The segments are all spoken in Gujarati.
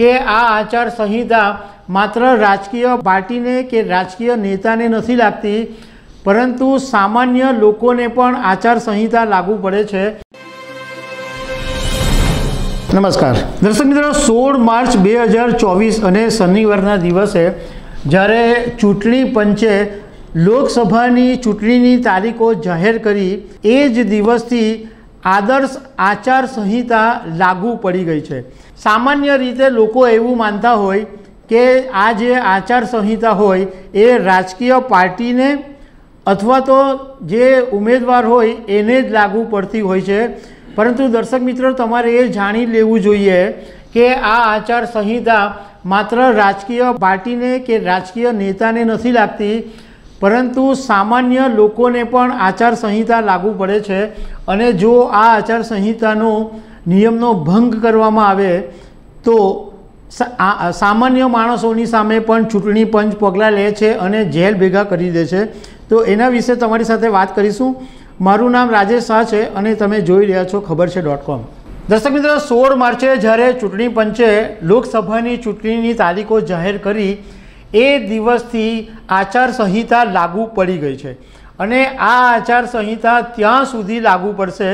કે આ આચાર સંહિતા માત્ર રાજકીય પાર્ટીને કે રાજકીય નેતાને નથી લાગતી પરંતુ સામાન્ય લોકોને પણ આચાર સંહિતા લાગુ પડે છે નમસ્કાર દર્શક મિત્રો સોળ માર્ચ બે હજાર ચોવીસ અને શનિવારના દિવસે જ્યારે ચૂંટણી પંચે લોકસભાની ચૂંટણીની તારીખો જાહેર કરી એ જ દિવસથી આદર્શ આચાર સંહિતા લાગુ પડી ગઈ છે સામાન્ય રીતે લોકો એવું માનતા હોય કે આ જે આચાર સંહિતા હોય એ રાજકીય પાર્ટીને અથવા તો જે ઉમેદવાર હોય એને જ લાગુ પડતી હોય છે પરંતુ દર્શક મિત્રો તમારે એ જાણી લેવું જોઈએ કે આ આચાર સંહિતા માત્ર રાજકીય પાર્ટીને કે રાજકીય નેતાને નથી લાગતી પરંતુ સામાન્ય લોકોને પણ આચારસંહિતા લાગુ પડે છે અને જો આ આચારસંહિતાનો નિયમનો ભંગ કરવામાં આવે તો સામાન્ય માણસોની સામે પણ ચૂંટણી પંચ પગલાં લે છે અને જેલ ભેગા કરી દે છે તો એના વિશે તમારી સાથે વાત કરીશું મારું નામ રાજેશ શાહ છે અને તમે જોઈ રહ્યા છો ખબર છે ડોટ કોમ દર્શક મિત્રો સોળ માર્ચે જ્યારે ચૂંટણી પંચે લોકસભાની ચૂંટણીની તારીખો જાહેર કરી એ દિવસથી આચારસંહિતા લાગુ પડી ગઈ છે અને આ આચારસંહિતા ત્યાં સુધી લાગુ પડશે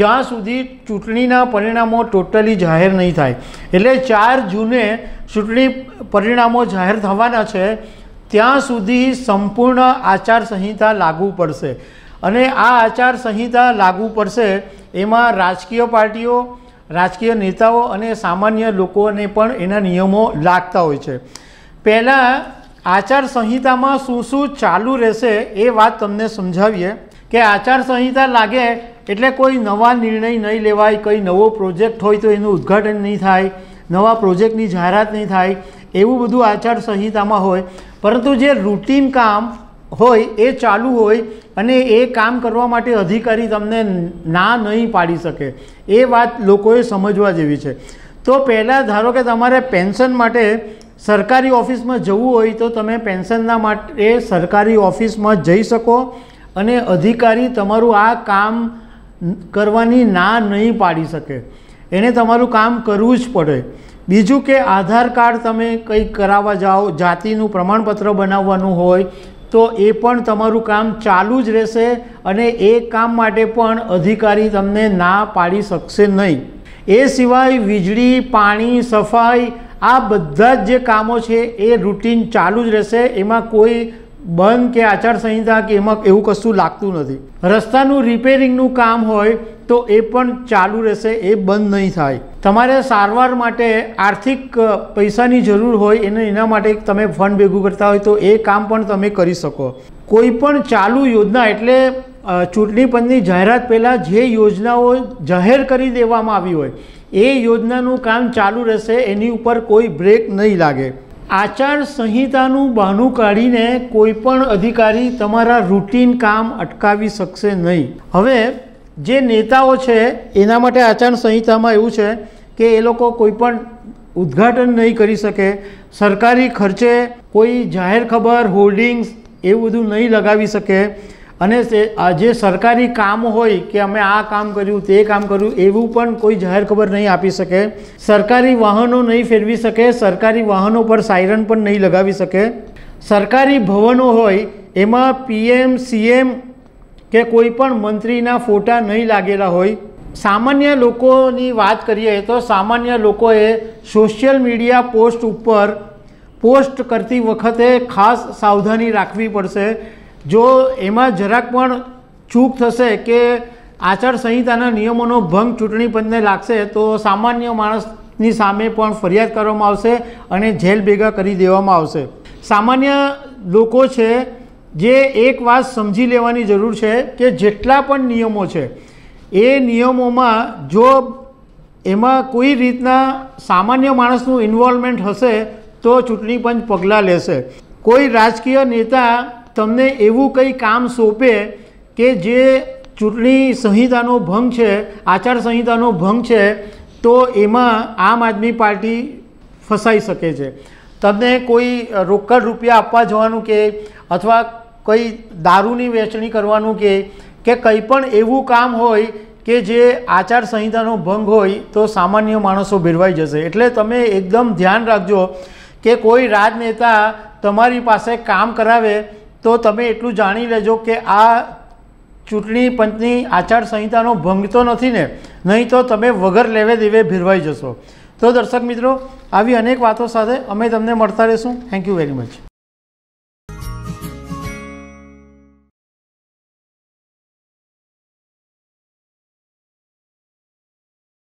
જ્યાં સુધી ચૂંટણીના પરિણામો ટોટલી જાહેર નહીં થાય એટલે ચાર જૂને ચૂંટણી પરિણામો જાહેર થવાના છે ત્યાં સુધી સંપૂર્ણ આચારસંહિતા લાગુ પડશે અને આ આચારસંહિતા લાગુ પડશે એમાં રાજકીય પાર્ટીઓ રાજકીય નેતાઓ અને સામાન્ય લોકોને પણ એના નિયમો લાગતા હોય છે પહેલાં આચાર સંહિતામાં શું શું ચાલુ રહેશે એ વાત તમને સમજાવીએ કે આચાર સંહિતા લાગે એટલે કોઈ નવા નિર્ણય નહીં લેવાય કંઈ નવો પ્રોજેક્ટ હોય તો એનું ઉદ્ઘાટન નહીં થાય નવા પ્રોજેક્ટની જાહેરાત નહીં થાય એવું બધું આચાર સંહિતામાં હોય પરંતુ જે રૂટીન કામ હોય એ ચાલુ હોય અને એ કામ કરવા માટે અધિકારી તમને ના નહીં પાડી શકે એ વાત લોકોએ સમજવા જેવી છે તો પહેલાં ધારો કે તમારે પેન્શન માટે સરકારી ઓફિસમાં જવું હોય તો તમે પેન્શનના માટે સરકારી ઓફિસમાં જઈ શકો અને અધિકારી તમારું આ કામ કરવાની ના નહીં પાડી શકે એને તમારું કામ કરવું જ પડે બીજું કે આધાર કાર્ડ તમે કંઈક કરાવવા જાઓ જાતિનું પ્રમાણપત્ર બનાવવાનું હોય તો એ પણ તમારું કામ ચાલુ જ રહેશે અને એ કામ માટે પણ અધિકારી તમને ના પાડી શકશે નહીં એ સિવાય વીજળી પાણી સફાઈ આ બધા જ જે કામો છે એ રૂટીન ચાલુ જ રહેશે એમાં કોઈ બંધ કે આચારસંહિતા કે એમાં એવું કશું લાગતું નથી રસ્તાનું રિપેરિંગનું કામ હોય તો એ પણ ચાલુ રહેશે એ બંધ નહીં થાય તમારે સારવાર માટે આર્થિક પૈસાની જરૂર હોય એને એના માટે તમે ફંડ ભેગું કરતા હોય તો એ કામ પણ તમે કરી શકો કોઈ પણ ચાલુ યોજના એટલે ચૂંટણી પંચની જાહેરાત પહેલાં જે યોજનાઓ જાહેર કરી દેવામાં આવી હોય એ યોજનાનું કામ ચાલુ રહેશે એની ઉપર કોઈ બ્રેક નહીં લાગે આચાર સંહિતાનું બહાનું કાઢીને કોઈ પણ અધિકારી તમારા રૂટીન કામ અટકાવી શકશે નહીં હવે જે નેતાઓ છે એના માટે આચાર સંહિતામાં એવું છે કે એ લોકો કોઈ પણ ઉદ્ઘાટન નહીં કરી શકે સરકારી ખર્ચે કોઈ જાહેર ખબર હોર્ડિંગ્સ એવું બધું નહીં લગાવી શકે અને તે જે સરકારી કામ હોય કે અમે આ કામ કર્યું તે કામ કર્યું એવું પણ કોઈ જાહેર ખબર નહીં આપી શકે સરકારી વાહનો નહીં ફેરવી શકે સરકારી વાહનો પર સાયરન પણ નહીં લગાવી શકે સરકારી ભવનો હોય એમાં પીએમ સીએમ કે કોઈ પણ મંત્રીના ફોટા નહીં લાગેલા હોય સામાન્ય લોકોની વાત કરીએ તો સામાન્ય લોકોએ સોશિયલ મીડિયા પોસ્ટ ઉપર પોસ્ટ કરતી વખતે ખાસ સાવધાની રાખવી પડશે જો એમાં જરાક પણ ચૂક થશે કે આચારસંહિતાના નિયમોનો ભંગ ચૂંટણી પંચને લાગશે તો સામાન્ય માણસની સામે પણ ફરિયાદ કરવામાં આવશે અને જેલ ભેગા કરી દેવામાં આવશે સામાન્ય લોકો છે જે એક વાત સમજી લેવાની જરૂર છે કે જેટલા પણ નિયમો છે એ નિયમોમાં જો એમાં કોઈ રીતના સામાન્ય માણસનું ઇન્વોલ્વમેન્ટ હશે તો ચૂંટણી પંચ પગલાં લેશે કોઈ રાજકીય નેતા તમને એવું કંઈ કામ સોંપે કે જે ચૂંટણી સંહિતાનો ભંગ છે આચારસંહિતાનો ભંગ છે તો એમાં આમ આદમી પાર્ટી ફસાઈ શકે છે તમને કોઈ રોકડ રૂપિયા આપવા જવાનું કે અથવા કંઈ દારૂની વેચણી કરવાનું કે કે કંઈ પણ એવું કામ હોય કે જે આચારસંહિતાનો ભંગ હોય તો સામાન્ય માણસો ભેરવાઈ જશે એટલે તમે એકદમ ધ્યાન રાખજો કે કોઈ રાજનેતા તમારી પાસે કામ કરાવે તો તમે એટલું જાણી લેજો કે આ ચૂંટણી પંચની આચારસંહિતાનો ભંગ તો નથી ને નહીં તો તમે વગર લેવે દેવે ભીરવાઈ જશો તો દર્શક મિત્રો આવી અનેક વાતો સાથે અમે તમને મળતા રહીશું થેન્ક યુ વેરી મચ